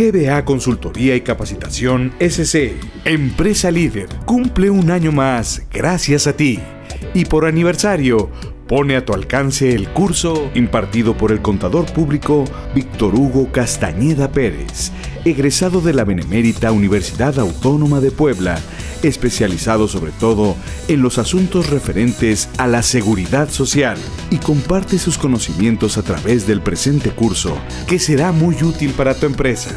GBA Consultoría y Capacitación SC, empresa líder, cumple un año más gracias a ti. Y por aniversario, Pone a tu alcance el curso impartido por el contador público Víctor Hugo Castañeda Pérez, egresado de la Benemérita Universidad Autónoma de Puebla, especializado sobre todo en los asuntos referentes a la seguridad social y comparte sus conocimientos a través del presente curso que será muy útil para tu empresa.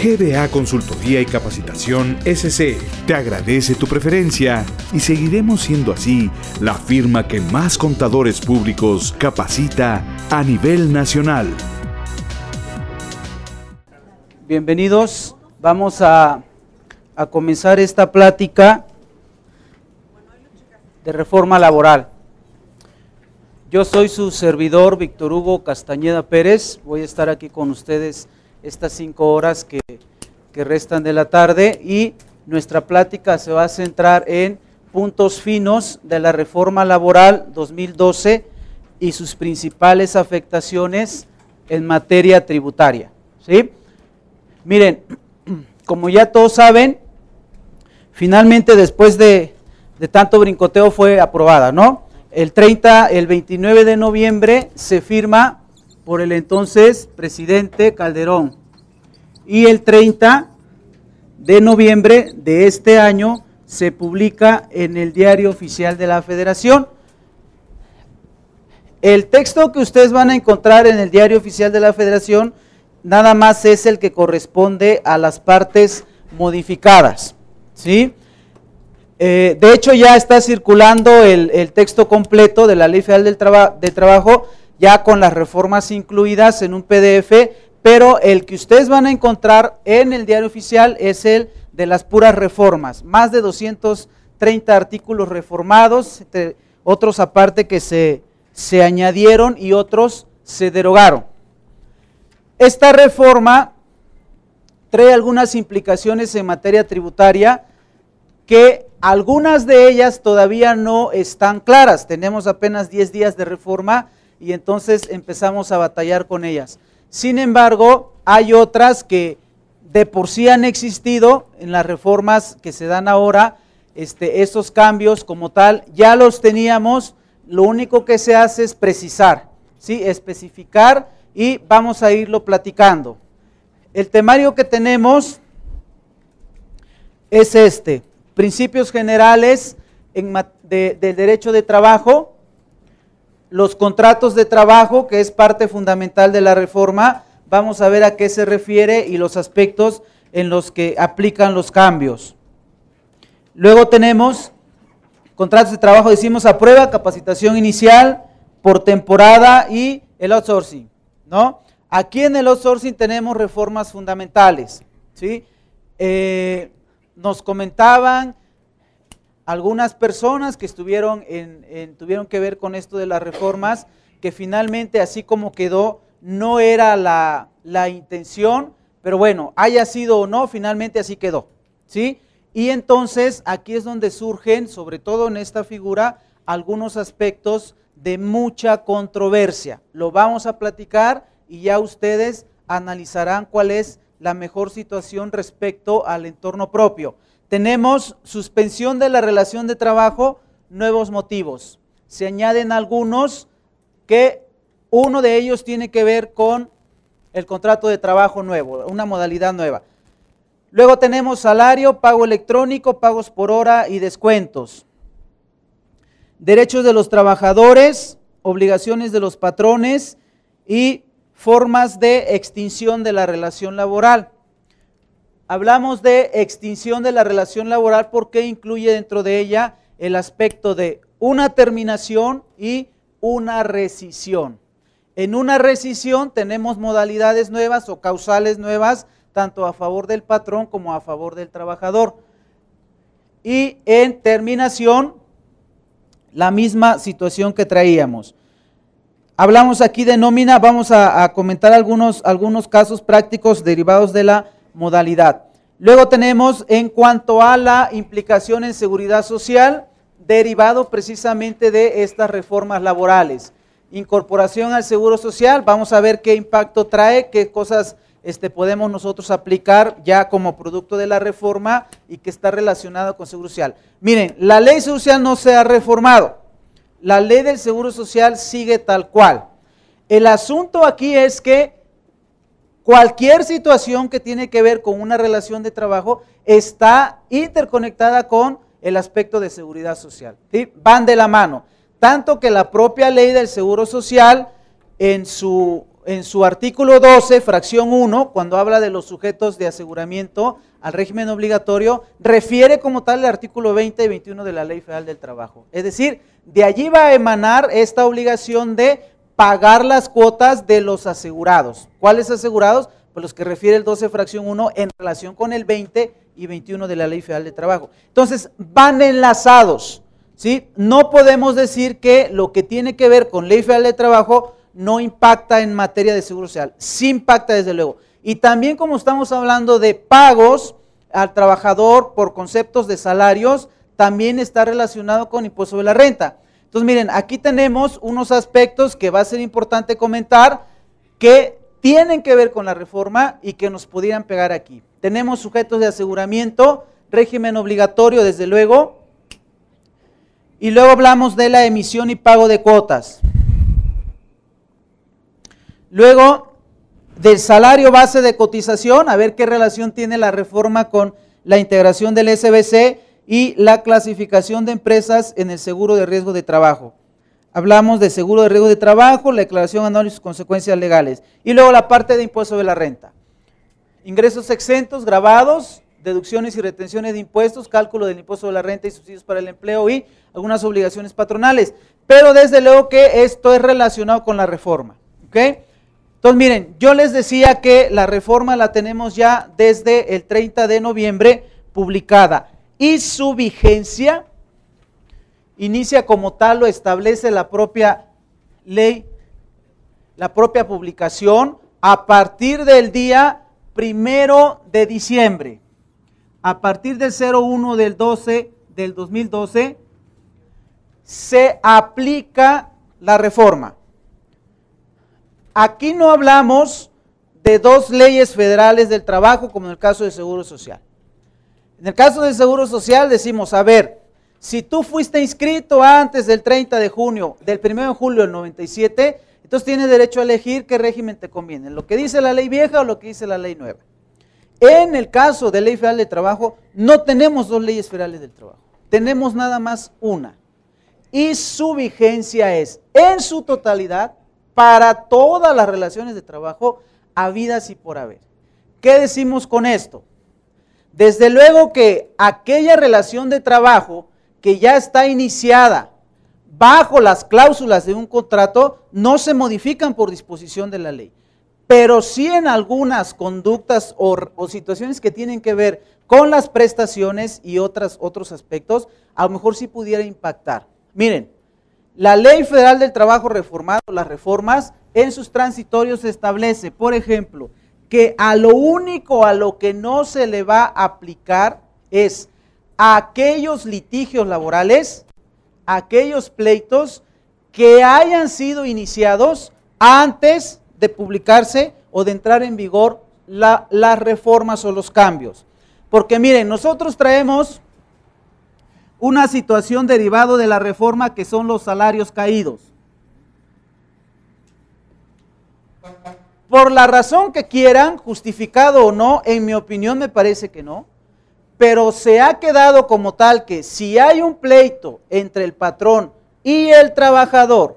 GBA Consultoría y Capacitación SC e. te agradece tu preferencia y seguiremos siendo así la firma que más contadores públicos capacita a nivel nacional. Bienvenidos, vamos a, comenzar esta plática de reforma laboral. Yo soy su servidor, Víctor Hugo Castañeda Pérez. Voy a estar aquí con ustedes estas cinco horas que que restan de la tarde y nuestra plática se va a centrar en puntos finos de la reforma laboral 2012 y sus principales afectaciones en materia tributaria. ¿sí? Miren, como ya todos saben, finalmente después de, de tanto brincoteo fue aprobada, ¿no? El 30, el 29 de noviembre se firma por el entonces presidente Calderón, y el 30 de noviembre de este año se publica en el diario oficial de la federación. El texto que ustedes van a encontrar en el diario oficial de la federación nada más es el que corresponde a las partes modificadas. Eh, de hecho, ya está circulando el, texto completo de la Ley Federal del Trabajo, ya con las reformas incluidas en un PDF pero el que ustedes van a encontrar en el diario oficial es el de las puras reformas, más de 230 artículos reformados, otros aparte que se, se añadieron y otros se derogaron. Esta reforma trae algunas implicaciones en materia tributaria que algunas de ellas todavía no están claras. Tenemos apenas 10 días de reforma y entonces empezamos a batallar con ellas. Sin embargo, hay otras que de por sí han existido en las reformas que se dan ahora, este, estos cambios como tal, ya los teníamos, lo único que se hace es precisar, ¿sí? especificar y vamos a irlo platicando. El temario que tenemos es este, principios generales del derecho de trabajo, los contratos de trabajo, que es parte fundamental de la reforma. Vamos a ver a qué se refiere y los aspectos en los que aplican los cambios. Luego tenemos contratos de trabajo, decimos a prueba, capacitación inicial por temporada y el outsourcing, ¿no? Aquí en el outsourcing tenemos reformas fundamentales, ¿sí? Eh, nos comentaban algunas personas que estuvieron tuvieron que ver con esto de las reformas, que finalmente así como quedó, no era la, la intención, pero bueno, haya sido o no, finalmente así quedó. ¿sí? Y entonces aquí es donde surgen, sobre todo en esta figura, algunos aspectos de mucha controversia. Lo vamos a platicar y ya ustedes analizarán cuál es la mejor situación respecto al entorno propio. Tenemos suspensión de la relación de trabajo, nuevos motivos. Se añaden algunos que uno de ellos tiene que ver con el contrato de trabajo nuevo, una modalidad nueva. Luego tenemos salario, pago electrónico, pagos por hora y descuentos. Derechos de los trabajadores, obligaciones de los patrones y formas de extinción de la relación laboral. Hablamos de extinción de la relación laboral porque incluye dentro de ella el aspecto de una terminación y una rescisión. En una rescisión tenemos modalidades nuevas o causales nuevas, tanto a favor del patrón como a favor del trabajador. Y en terminación, la misma situación que traíamos. Hablamos aquí de nómina, vamos a, comentar algunos, algunos casos prácticos derivados de la modalidad. Luego tenemos en cuanto a la implicación en seguridad social, derivado precisamente de estas reformas laborales. Incorporación al seguro social, vamos a ver qué impacto trae, qué cosas este, podemos nosotros aplicar ya como producto de la reforma y que está relacionado con seguro social. Miren, la ley social no se ha reformado, la ley del seguro social sigue tal cual. El asunto aquí es que Cualquier situación que tiene que ver con una relación de trabajo está interconectada con el aspecto de seguridad social. Van de la mano. Tanto que la propia ley del Seguro Social, en su, en su artículo 12, fracción 1, cuando habla de los sujetos de aseguramiento al régimen obligatorio, refiere como tal el artículo 20 y 21 de la Ley Federal del Trabajo. Es decir, de allí va a emanar esta obligación de pagar las cuotas de los asegurados. ¿Cuáles asegurados? Pues los que refiere el 12 fracción 1 en relación con el 20 y 21 de la Ley Federal de Trabajo. Entonces, van enlazados. ¿sí? No podemos decir que lo que tiene que ver con Ley Federal de Trabajo no impacta en materia de seguro social. Sí impacta, desde luego. Y también como estamos hablando de pagos al trabajador por conceptos de salarios, también está relacionado con impuesto de la renta. Entonces, miren, aquí tenemos unos aspectos que va a ser importante comentar que tienen que ver con la reforma y que nos pudieran pegar aquí. Tenemos sujetos de aseguramiento, régimen obligatorio, desde luego, y luego hablamos de la emisión y pago de cuotas. Luego, del salario base de cotización, a ver qué relación tiene la reforma con la integración del SBC y la clasificación de empresas en el seguro de riesgo de trabajo. Hablamos de seguro de riesgo de trabajo, la declaración anual y sus consecuencias legales. Y luego la parte de impuesto de la renta. Ingresos exentos, grabados, deducciones y retenciones de impuestos, cálculo del impuesto de la renta y subsidios para el empleo y algunas obligaciones patronales. Pero desde luego que esto es relacionado con la reforma. Entonces, miren, yo les decía que la reforma la tenemos ya desde el 30 de noviembre publicada y su vigencia inicia como tal, lo establece la propia ley, la propia publicación, a partir del día primero de diciembre. A partir del 01 del 12 del 2012 se aplica la reforma. Aquí no hablamos de dos leyes federales del trabajo, como en el caso de Seguro Social. En el caso del Seguro Social decimos, a ver, si tú fuiste inscrito antes del 30 de junio, del 1 de julio del 97, entonces tienes derecho a elegir qué régimen te conviene, lo que dice la ley vieja o lo que dice la ley nueva. En el caso de ley federal de trabajo, no tenemos dos leyes federales del trabajo, tenemos nada más una. Y su vigencia es en su totalidad para todas las relaciones de trabajo habidas y por haber. ¿Qué decimos con esto? Desde luego que aquella relación de trabajo que ya está iniciada bajo las cláusulas de un contrato no se modifican por disposición de la ley, pero sí en algunas conductas o, situaciones que tienen que ver con las prestaciones y otras, otros aspectos, a lo mejor sí pudiera impactar. Miren, la Ley Federal del Trabajo Reformado, las reformas en sus transitorios establece, por ejemplo, que a lo único a lo que no se le va a aplicar es a aquellos litigios laborales, aquellos pleitos que hayan sido iniciados antes de publicarse o de entrar en vigor las reformas o los cambios. Porque miren, nosotros traemos una situación derivada de la reforma que son los salarios caídos. por la razón que quieran, justificado o no, en mi opinión me parece que no, pero se ha quedado como tal que si hay un pleito entre el patrón y el trabajador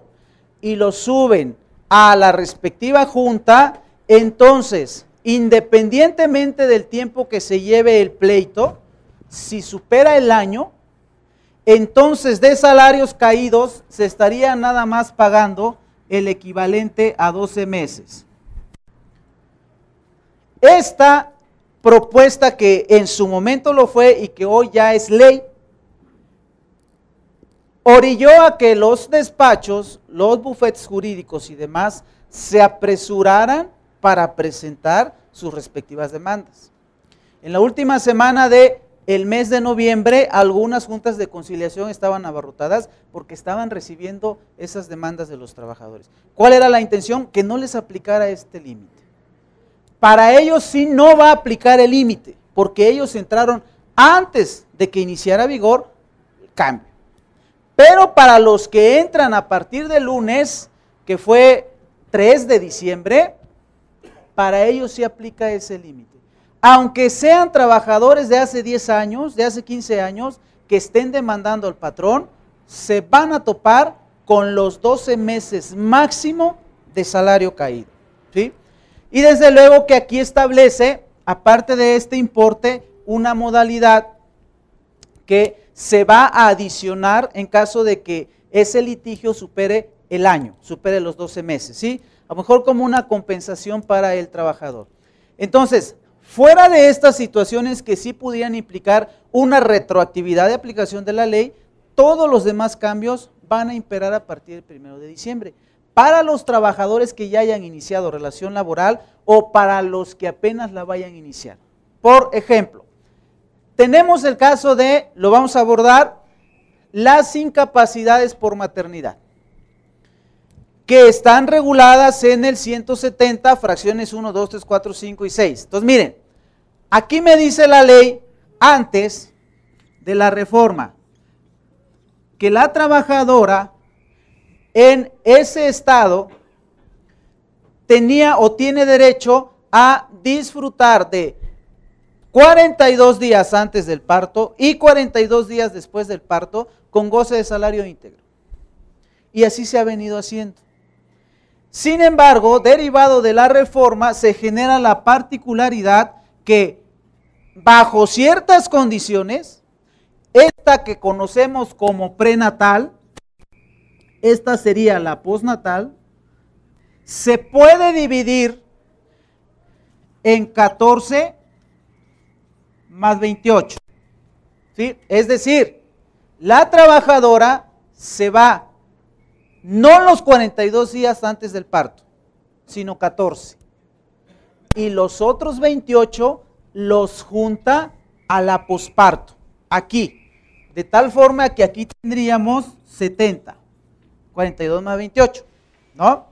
y lo suben a la respectiva junta, entonces, independientemente del tiempo que se lleve el pleito, si supera el año, entonces de salarios caídos se estaría nada más pagando el equivalente a 12 meses. Esta propuesta que en su momento lo fue y que hoy ya es ley, orilló a que los despachos, los bufetes jurídicos y demás se apresuraran para presentar sus respectivas demandas. En la última semana de el mes de noviembre, algunas juntas de conciliación estaban abarrotadas porque estaban recibiendo esas demandas de los trabajadores. ¿Cuál era la intención? Que no les aplicara este límite. Para ellos sí no va a aplicar el límite, porque ellos entraron antes de que iniciara vigor el cambio. Pero para los que entran a partir del lunes, que fue 3 de diciembre, para ellos sí aplica ese límite. Aunque sean trabajadores de hace 10 años, de hace 15 años, que estén demandando al patrón, se van a topar con los 12 meses máximo de salario caído. ¿sí? Y desde luego que aquí establece, aparte de este importe, una modalidad que se va a adicionar en caso de que ese litigio supere el año, supere los 12 meses, ¿sí? A lo mejor como una compensación para el trabajador. Entonces, fuera de estas situaciones que sí pudieran implicar una retroactividad de aplicación de la ley, todos los demás cambios van a imperar a partir del primero de diciembre para los trabajadores que ya hayan iniciado relación laboral o para los que apenas la vayan a iniciar. Por ejemplo, tenemos el caso de, lo vamos a abordar, las incapacidades por maternidad, que están reguladas en el 170, fracciones 1, 2, 3, 4, 5 y 6. Entonces, miren, aquí me dice la ley antes de la reforma que la trabajadora en ese estado tenía o tiene derecho a disfrutar de 42 días antes del parto y 42 días después del parto con goce de salario íntegro. Y así se ha venido haciendo. Sin embargo, derivado de la reforma se genera la particularidad que bajo ciertas condiciones, esta que conocemos como prenatal, esta sería la postnatal, se puede dividir en 14 más 28. Es decir, la trabajadora se va no los 42 días antes del parto, sino 14. Y los otros 28 los junta a la posparto, aquí. De tal forma que aquí tendríamos 70. 42 más 28, ¿no?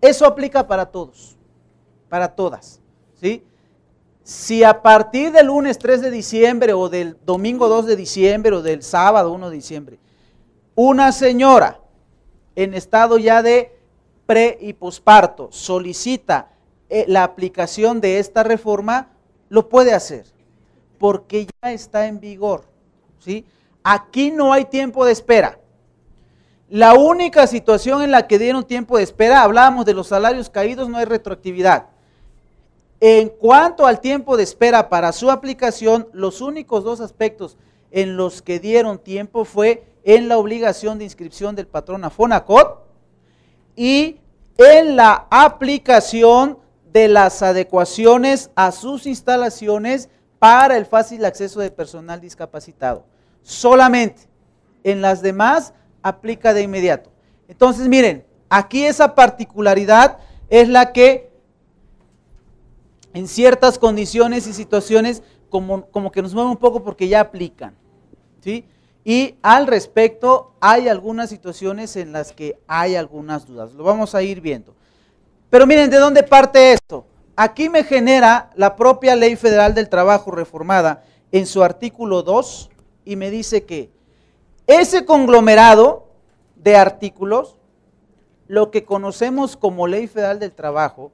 Eso aplica para todos, para todas, ¿sí? Si a partir del lunes 3 de diciembre o del domingo 2 de diciembre o del sábado 1 de diciembre, una señora en estado ya de pre y posparto solicita eh, la aplicación de esta reforma, lo puede hacer, porque ya está en vigor, ¿sí? Aquí no hay tiempo de espera. La única situación en la que dieron tiempo de espera, hablábamos de los salarios caídos, no hay retroactividad. En cuanto al tiempo de espera para su aplicación, los únicos dos aspectos en los que dieron tiempo fue en la obligación de inscripción del patrón a Fonacot y en la aplicación de las adecuaciones a sus instalaciones para el fácil acceso de personal discapacitado. Solamente en las demás aplica de inmediato. Entonces, miren, aquí esa particularidad es la que en ciertas condiciones y situaciones como, como que nos mueve un poco porque ya aplican. ¿sí? Y al respecto hay algunas situaciones en las que hay algunas dudas. Lo vamos a ir viendo. Pero miren, ¿de dónde parte esto? Aquí me genera la propia Ley Federal del Trabajo reformada en su artículo 2 y me dice que ese conglomerado de artículos, lo que conocemos como ley federal del trabajo,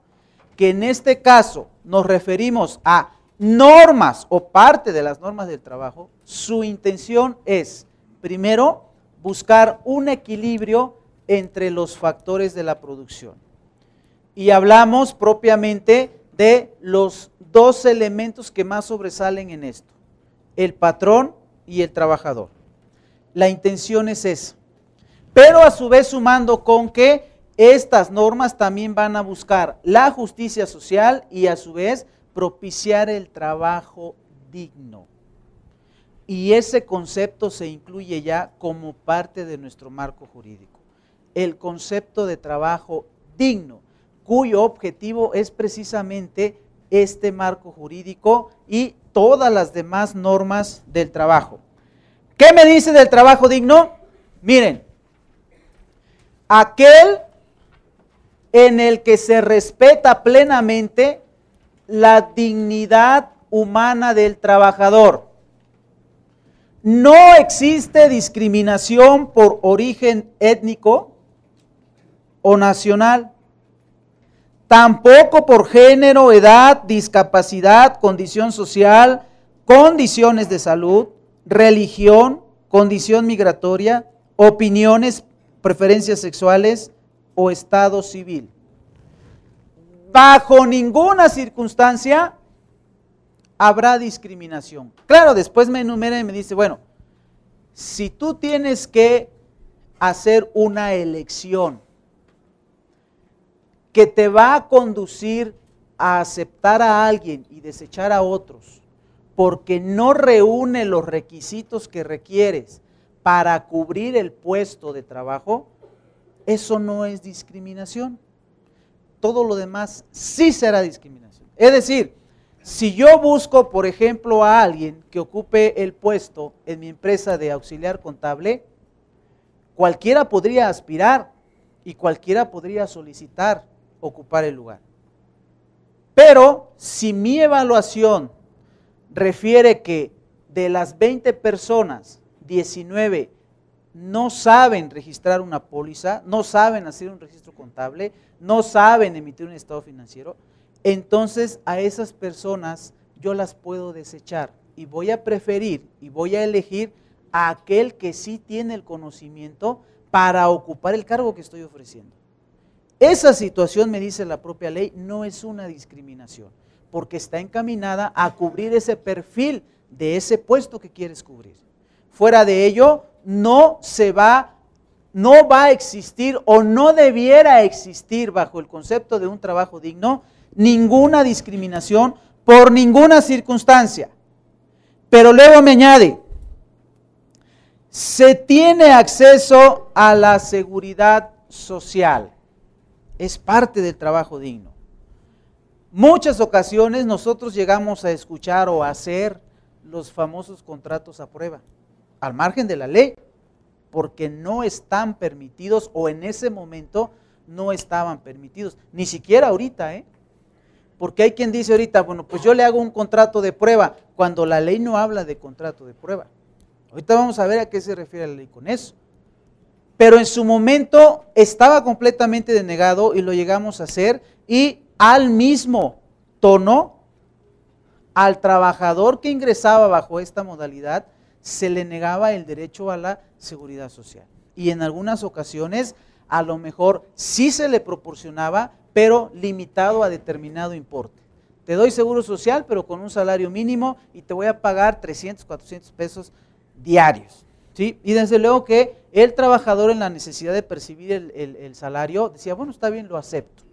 que en este caso nos referimos a normas o parte de las normas del trabajo, su intención es, primero, buscar un equilibrio entre los factores de la producción. Y hablamos propiamente de los dos elementos que más sobresalen en esto, el patrón y el trabajador. La intención es esa. Pero a su vez sumando con que estas normas también van a buscar la justicia social y a su vez propiciar el trabajo digno. Y ese concepto se incluye ya como parte de nuestro marco jurídico. El concepto de trabajo digno, cuyo objetivo es precisamente este marco jurídico y todas las demás normas del trabajo. ¿Qué me dice del trabajo digno? Miren, aquel en el que se respeta plenamente la dignidad humana del trabajador. No existe discriminación por origen étnico o nacional, tampoco por género, edad, discapacidad, condición social, condiciones de salud, religión, condición migratoria, opiniones, preferencias sexuales o estado civil. Bajo ninguna circunstancia habrá discriminación. Claro, después me enumera y me dice, bueno, si tú tienes que hacer una elección que te va a conducir a aceptar a alguien y desechar a otros, porque no reúne los requisitos que requieres para cubrir el puesto de trabajo, eso no es discriminación. Todo lo demás sí será discriminación. Es decir, si yo busco, por ejemplo, a alguien que ocupe el puesto en mi empresa de auxiliar contable, cualquiera podría aspirar y cualquiera podría solicitar ocupar el lugar. Pero si mi evaluación refiere que de las 20 personas, 19 no saben registrar una póliza, no saben hacer un registro contable, no saben emitir un estado financiero, entonces a esas personas yo las puedo desechar y voy a preferir y voy a elegir a aquel que sí tiene el conocimiento para ocupar el cargo que estoy ofreciendo. Esa situación, me dice la propia ley, no es una discriminación porque está encaminada a cubrir ese perfil de ese puesto que quieres cubrir. Fuera de ello, no se va, no va a existir o no debiera existir bajo el concepto de un trabajo digno ninguna discriminación por ninguna circunstancia. Pero luego me añade, se tiene acceso a la seguridad social. Es parte del trabajo digno. Muchas ocasiones nosotros llegamos a escuchar o a hacer los famosos contratos a prueba, al margen de la ley, porque no están permitidos o en ese momento no estaban permitidos, ni siquiera ahorita, ¿eh? Porque hay quien dice ahorita, bueno, pues yo le hago un contrato de prueba, cuando la ley no habla de contrato de prueba. Ahorita vamos a ver a qué se refiere la ley con eso. Pero en su momento estaba completamente denegado y lo llegamos a hacer y al mismo tono, al trabajador que ingresaba bajo esta modalidad se le negaba el derecho a la seguridad social. Y en algunas ocasiones a lo mejor sí se le proporcionaba, pero limitado a determinado importe. Te doy seguro social, pero con un salario mínimo y te voy a pagar 300, 400 pesos diarios. ¿sí? Y desde luego que el trabajador en la necesidad de percibir el salario decía, bueno, está bien, lo acepto.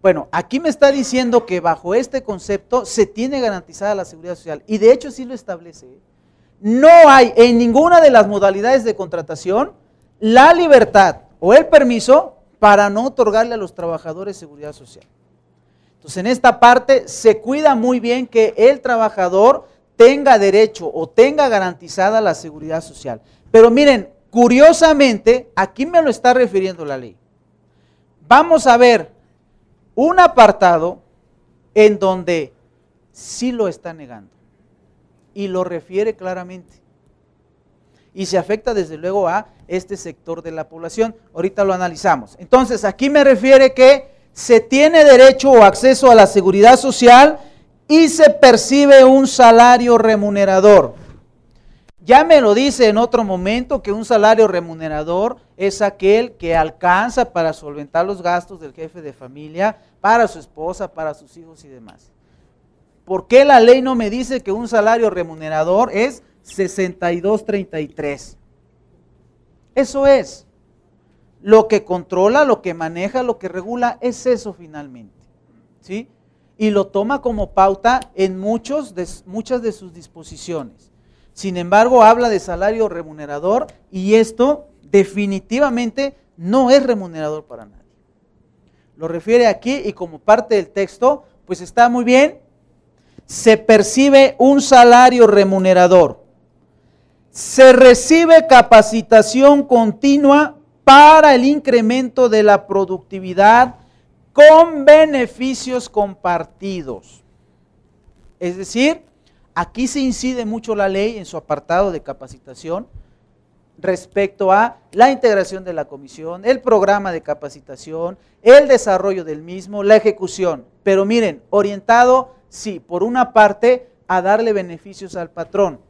Bueno, aquí me está diciendo que bajo este concepto se tiene garantizada la seguridad social y de hecho sí lo establece. ¿eh? No hay en ninguna de las modalidades de contratación la libertad o el permiso para no otorgarle a los trabajadores seguridad social. Entonces, en esta parte se cuida muy bien que el trabajador tenga derecho o tenga garantizada la seguridad social. Pero miren, curiosamente, aquí me lo está refiriendo la ley. Vamos a ver un apartado en donde sí lo está negando. Y lo refiere claramente. Y se afecta desde luego a este sector de la población. Ahorita lo analizamos. Entonces, aquí me refiere que se tiene derecho o acceso a la seguridad social y se percibe un salario remunerador. Ya me lo dice en otro momento que un salario remunerador es aquel que alcanza para solventar los gastos del jefe de familia para su esposa, para sus hijos y demás. ¿Por qué la ley no me dice que un salario remunerador es 62.33? Eso es. Lo que controla, lo que maneja, lo que regula es eso finalmente. ¿Sí? Y lo toma como pauta en muchos muchas de sus disposiciones. Sin embargo, habla de salario remunerador y esto definitivamente no es remunerador para nada lo refiere aquí y como parte del texto, pues está muy bien. Se percibe un salario remunerador. Se recibe capacitación continua para el incremento de la productividad con beneficios compartidos. Es decir, aquí se incide mucho la ley en su apartado de capacitación, respecto a la integración de la comisión, el programa de capacitación, el desarrollo del mismo, la ejecución. Pero miren, orientado, sí, por una parte, a darle beneficios al patrón.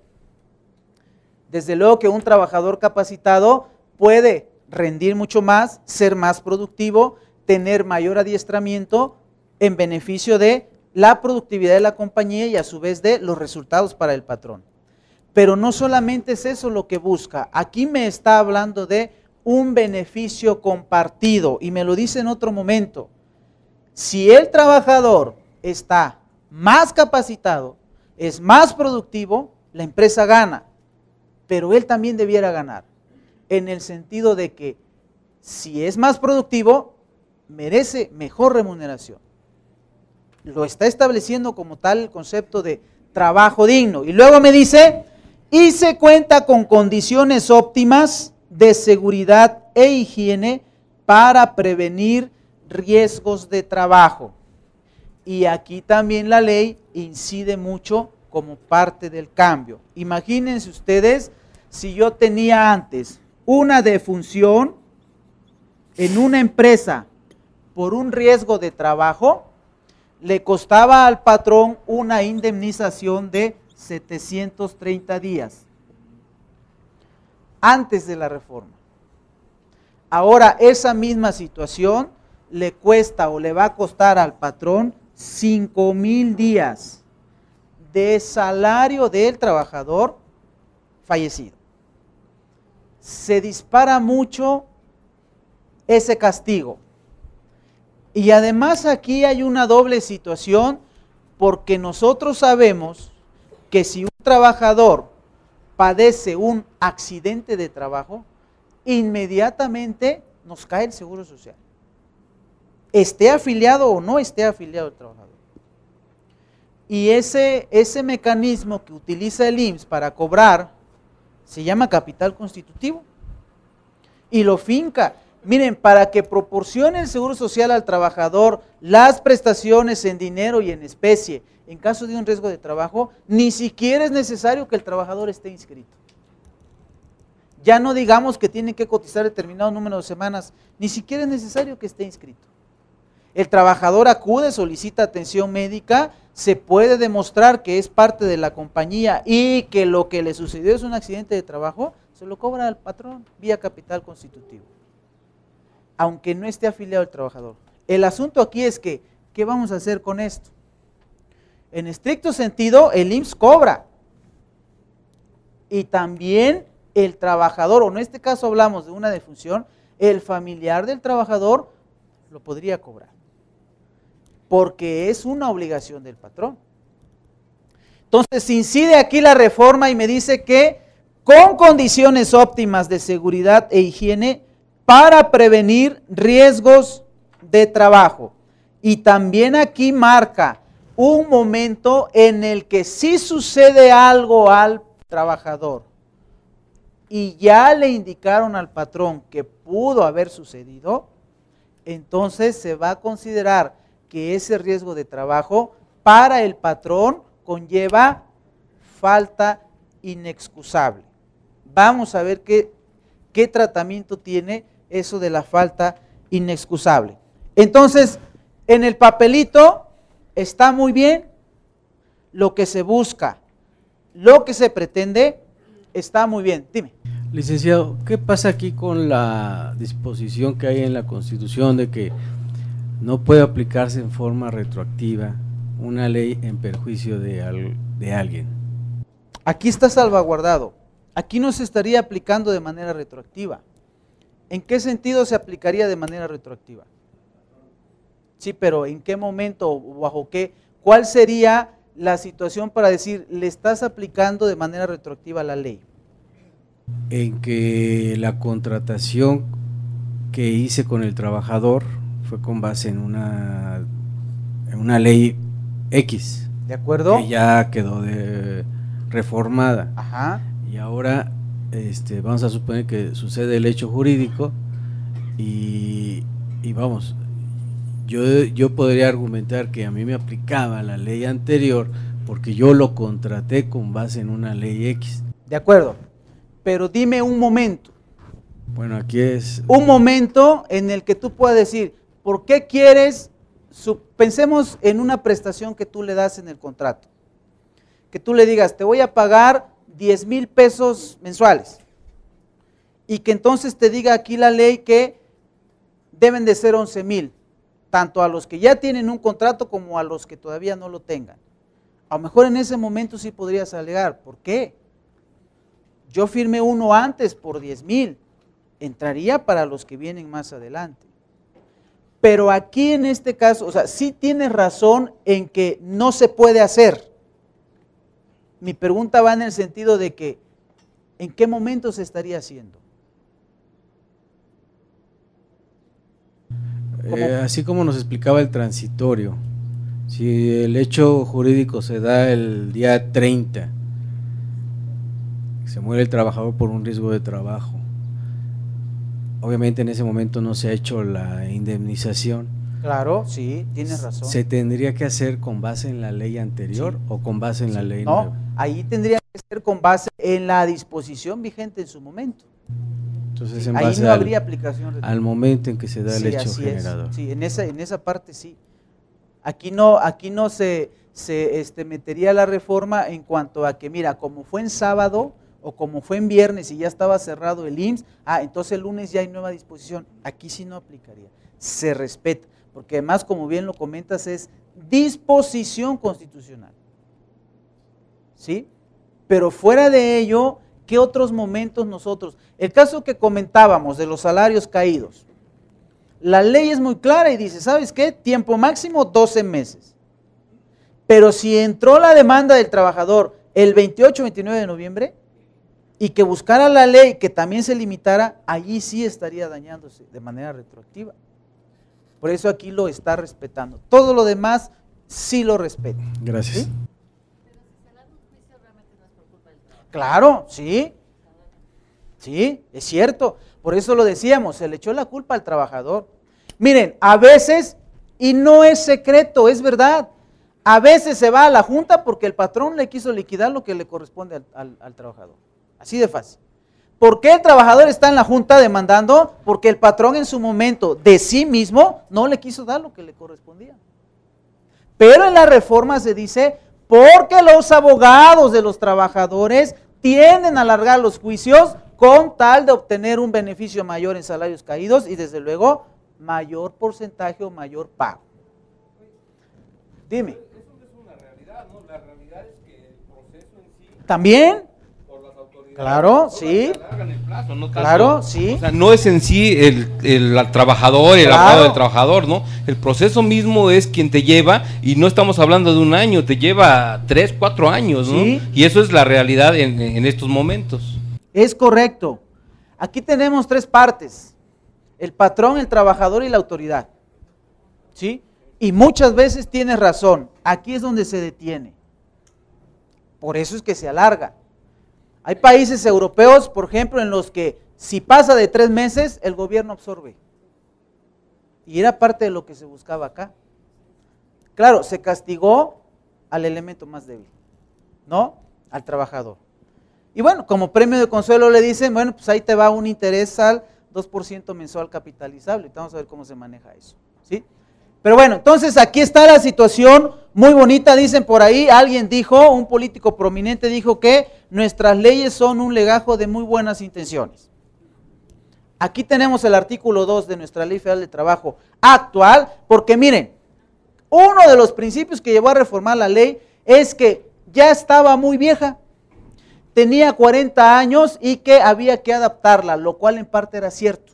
Desde luego que un trabajador capacitado puede rendir mucho más, ser más productivo, tener mayor adiestramiento en beneficio de la productividad de la compañía y a su vez de los resultados para el patrón. Pero no solamente es eso lo que busca. Aquí me está hablando de un beneficio compartido y me lo dice en otro momento. Si el trabajador está más capacitado, es más productivo, la empresa gana, pero él también debiera ganar, en el sentido de que si es más productivo, merece mejor remuneración. Lo está estableciendo como tal el concepto de trabajo digno. Y luego me dice, y se cuenta con condiciones óptimas de seguridad e higiene para prevenir riesgos de trabajo. Y aquí también la ley incide mucho como parte del cambio. Imagínense ustedes si yo tenía antes una defunción en una empresa por un riesgo de trabajo, le costaba al patrón una indemnización de 730 días antes de la reforma. Ahora esa misma situación le cuesta o le va a costar al patrón 5 mil días de salario del trabajador fallecido. Se dispara mucho ese castigo. Y además aquí hay una doble situación porque nosotros sabemos que si un trabajador padece un accidente de trabajo, inmediatamente nos cae el seguro social. Esté afiliado o no esté afiliado el trabajador. Y ese, ese mecanismo que utiliza el IMSS para cobrar se llama capital constitutivo. Y lo finca Miren, para que proporcione el Seguro Social al trabajador las prestaciones en dinero y en especie, en caso de un riesgo de trabajo, ni siquiera es necesario que el trabajador esté inscrito. Ya no digamos que tiene que cotizar determinado número de semanas, ni siquiera es necesario que esté inscrito. El trabajador acude, solicita atención médica, se puede demostrar que es parte de la compañía y que lo que le sucedió es un accidente de trabajo, se lo cobra al patrón vía capital constitutivo aunque no esté afiliado el trabajador. El asunto aquí es que, ¿qué vamos a hacer con esto? En estricto sentido, el IMSS cobra. Y también el trabajador, o en este caso hablamos de una defunción, el familiar del trabajador lo podría cobrar. Porque es una obligación del patrón. Entonces, incide aquí la reforma y me dice que con condiciones óptimas de seguridad e higiene, para prevenir riesgos de trabajo. Y también aquí marca un momento en el que si sucede algo al trabajador y ya le indicaron al patrón que pudo haber sucedido, entonces se va a considerar que ese riesgo de trabajo para el patrón conlleva falta inexcusable. Vamos a ver qué, qué tratamiento tiene eso de la falta inexcusable. Entonces, en el papelito está muy bien lo que se busca, lo que se pretende, está muy bien. Dime. Licenciado, ¿qué pasa aquí con la disposición que hay en la Constitución de que no puede aplicarse en forma retroactiva una ley en perjuicio de, de alguien? Aquí está salvaguardado. Aquí no se estaría aplicando de manera retroactiva. ¿En qué sentido se aplicaría de manera retroactiva? Sí, pero ¿en qué momento o bajo qué? ¿Cuál sería la situación para decir, le estás aplicando de manera retroactiva la ley? En que la contratación que hice con el trabajador fue con base en una, en una ley X. ¿De acuerdo? Que ya quedó reformada. Ajá. Y ahora este, vamos a suponer que sucede el hecho jurídico y, vamos, yo, yo podría argumentar que a mí me aplicaba la ley anterior porque yo lo contraté con base en una ley X. De acuerdo, pero dime un momento. Bueno, aquí es... Un momento en el que tú puedas decir, ¿por qué quieres... Pensemos en una prestación que tú le das en el contrato. Que tú le digas, te voy a pagar 10 mil pesos mensuales. Y que entonces te diga aquí la ley que deben de ser 11 mil, tanto a los que ya tienen un contrato como a los que todavía no lo tengan. A lo mejor en ese momento sí podrías alegar, ¿por qué? Yo firmé uno antes por 10 mil, entraría para los que vienen más adelante. Pero aquí en este caso, o sea, sí tienes razón en que no se puede hacer mi pregunta va en el sentido de que, ¿en qué momento se estaría haciendo? Eh, así como nos explicaba el transitorio, si el hecho jurídico se da el día 30, se muere el trabajador por un riesgo de trabajo, obviamente en ese momento no se ha hecho la indemnización Claro, sí, tienes razón. ¿Se tendría que hacer con base en la ley anterior o con base en la ley No, ahí tendría que ser con base en la disposición vigente en su momento. Entonces, en ahí no habría aplicación. Al momento en que se da el hecho generador. Sí, en esa, en esa parte sí. Aquí no, aquí no se, se este, metería la reforma en cuanto a que, mira, como fue en sábado o como fue en viernes y ya estaba cerrado el IMSS, ah, entonces el lunes ya hay nueva disposición. Aquí sí no aplicaría. Se respeta porque además, como bien lo comentas, es disposición constitucional. ¿Sí? Pero fuera de ello, ¿qué otros momentos nosotros? El caso que comentábamos de los salarios caídos. La ley es muy clara y dice, ¿sabes qué? Tiempo máximo 12 meses. Pero si entró la demanda del trabajador el 28-29 de noviembre y que buscara la ley que también se limitara, allí sí estaría dañándose de manera retroactiva. Por eso aquí lo está respetando. Todo lo demás sí lo respeta. Gracias. Claro, sí. Sí, es cierto. Por eso lo decíamos, se le echó la culpa al trabajador. Miren, a veces, y no es secreto, es verdad, a veces se va a la junta porque el patrón le quiso liquidar lo que le corresponde al trabajador. Así de fácil. ¿Por qué el trabajador está en la junta demandando? Porque el patrón en su momento de sí mismo no le quiso dar lo que le correspondía. Pero en la reforma se dice, porque los abogados de los trabajadores tienden a alargar los juicios con tal de obtener un beneficio mayor en salarios caídos y desde luego mayor porcentaje o mayor pago. Dime. Eso es una realidad, ¿no? La realidad es que el proceso También Claro, sí. claro, sí. O sea, no es en sí el, el, trabajador, el del trabajador, ¿no? El proceso mismo es quien te lleva, y no estamos hablando de un año, te lleva tres, cuatro años, ¿no? Y eso es la realidad en, en estos momentos. Es correcto. Aquí tenemos tres partes: el patrón, el trabajador y la autoridad. ¿Sí? Y muchas veces tienes razón. Aquí es donde se detiene. Por eso es que se alarga. Hay países europeos, por ejemplo, en los que si pasa de tres meses, el gobierno absorbe. Y era parte de lo que se buscaba acá. Claro, se castigó al elemento más débil, ¿no? Al trabajador. Y bueno, como premio de consuelo le dicen, bueno, pues ahí te va un interés al 2% mensual capitalizable. Vamos a ver cómo se maneja eso, ¿sí? Pero bueno, entonces aquí está la situación muy bonita, dicen por ahí, alguien dijo, un político prominente dijo que nuestras leyes son un legajo de muy buenas intenciones. Aquí tenemos el artículo 2 de nuestra Ley Federal de Trabajo actual, porque miren, uno de los principios que llevó a reformar la ley es que ya estaba muy vieja, tenía 40 años y que había que adaptarla, lo cual en parte era cierto.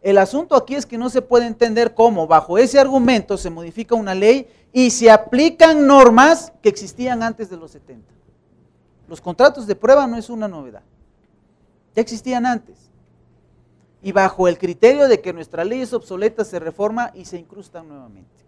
El asunto aquí es que no se puede entender cómo bajo ese argumento se modifica una ley y se aplican normas que existían antes de los 70. Los contratos de prueba no es una novedad. Ya existían antes. Y bajo el criterio de que nuestra ley es obsoleta, se reforma y se incrusta nuevamente.